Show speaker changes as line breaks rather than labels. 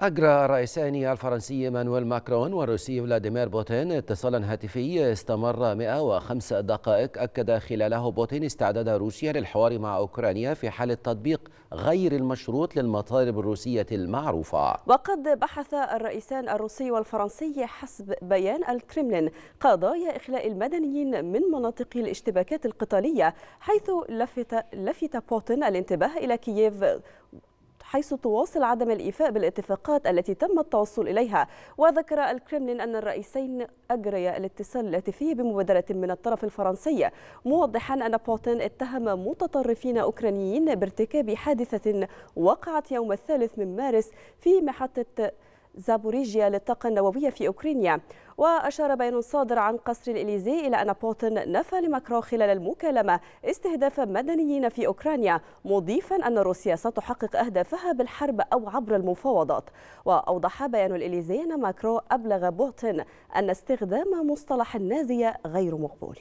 أجرى رئيسان الفرنسي مانويل ماكرون والروسي فلاديمير بوتين اتصالا هاتفي استمر 105 دقائق أكد خلاله بوتين استعداد روسيا للحوار مع أوكرانيا في حال التطبيق غير المشروط للمطالب الروسية المعروفة
وقد بحث الرئيسان الروسي والفرنسي حسب بيان الكرملين قضايا إخلاء المدنيين من مناطق الاشتباكات القتالية حيث لفت, لفت بوتين الانتباه إلى كييف حيث تواصل عدم الإيفاء بالاتفاقات التي تم التوصل إليها وذكر الكرملين أن الرئيسين أجريا الاتصال الهاتفي بمبادرة من الطرف الفرنسي موضحا أن بوتين اتهم متطرفين أوكرانيين بارتكاب حادثة وقعت يوم الثالث من مارس في محطة زابوريجيا للطاقة النووية في أوكرانيا وأشار بيان صادر عن قصر الإليزي إلى أن بوتين نفى لماكرو خلال المكالمة استهداف مدنيين في أوكرانيا مضيفا أن روسيا ستحقق أهدافها بالحرب أو عبر المفاوضات وأوضح بيان الإليزي أن ماكرو أبلغ بوتين أن استخدام مصطلح النازية غير مقبول